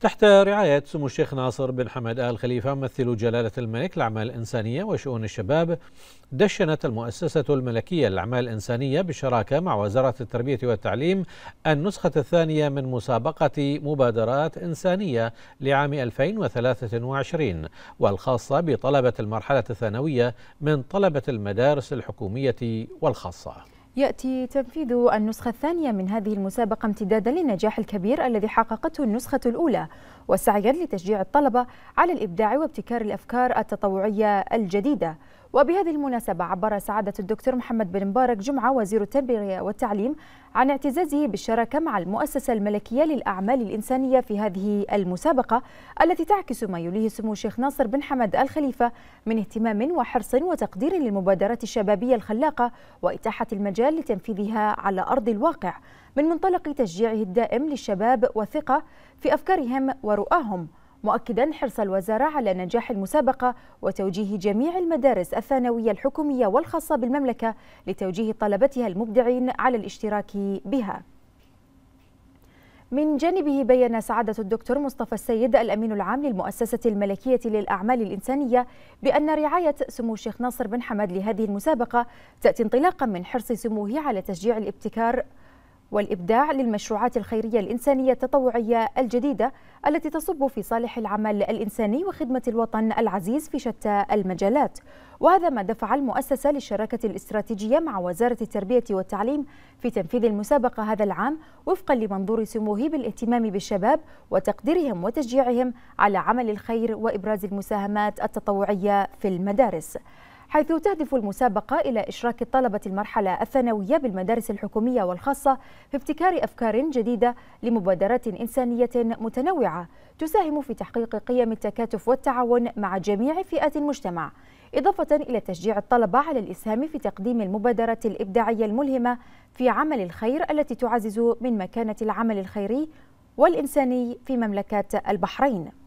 تحت رعاية سمو الشيخ ناصر بن حمد آل خليفة ممثل جلالة الملك للأعمال الإنسانية وشؤون الشباب دشنت المؤسسة الملكية للأعمال الإنسانية بالشراكة مع وزارة التربية والتعليم النسخة الثانية من مسابقة مبادرات إنسانية لعام 2023 والخاصة بطلبة المرحلة الثانوية من طلبة المدارس الحكومية والخاصة يأتي تنفيذ النسخة الثانية من هذه المسابقة امتدادا للنجاح الكبير الذي حققته النسخة الأولى وسعيا لتشجيع الطلبة على الإبداع وابتكار الأفكار التطوعية الجديدة وبهذه المناسبة عبر سعادة الدكتور محمد بن مبارك جمعة وزير التربية والتعليم عن اعتزازه بالشراكة مع المؤسسة الملكية للأعمال الإنسانية في هذه المسابقة التي تعكس ما يليه سمو الشيخ ناصر بن حمد الخليفة من اهتمام وحرص وتقدير للمبادرات الشبابية الخلاقة وإتاحة المجال لتنفيذها على أرض الواقع من منطلق تشجيعه الدائم للشباب والثقة في أفكارهم ورؤاهم مؤكدا حرص الوزارة على نجاح المسابقة وتوجيه جميع المدارس الثانوية الحكومية والخاصة بالمملكة لتوجيه طلبتها المبدعين على الاشتراك بها من جانبه بين سعادة الدكتور مصطفى السيد الأمين العام للمؤسسة الملكية للأعمال الإنسانية بأن رعاية سمو الشيخ ناصر بن حمد لهذه المسابقة تأتي انطلاقا من حرص سموه على تشجيع الابتكار والإبداع للمشروعات الخيرية الإنسانية التطوعية الجديدة التي تصب في صالح العمل الإنساني وخدمة الوطن العزيز في شتى المجالات وهذا ما دفع المؤسسة للشراكة الاستراتيجية مع وزارة التربية والتعليم في تنفيذ المسابقة هذا العام وفقا لمنظور سموه بالاهتمام بالشباب وتقديرهم وتشجيعهم على عمل الخير وإبراز المساهمات التطوعية في المدارس حيث تهدف المسابقة إلى إشراك طلبة المرحلة الثانوية بالمدارس الحكومية والخاصة في ابتكار أفكار جديدة لمبادرات إنسانية متنوعة تساهم في تحقيق قيم التكاتف والتعاون مع جميع فئات المجتمع إضافة إلى تشجيع الطلبة على الإسهام في تقديم المبادرات الإبداعية الملهمة في عمل الخير التي تعزز من مكانة العمل الخيري والإنساني في مملكة البحرين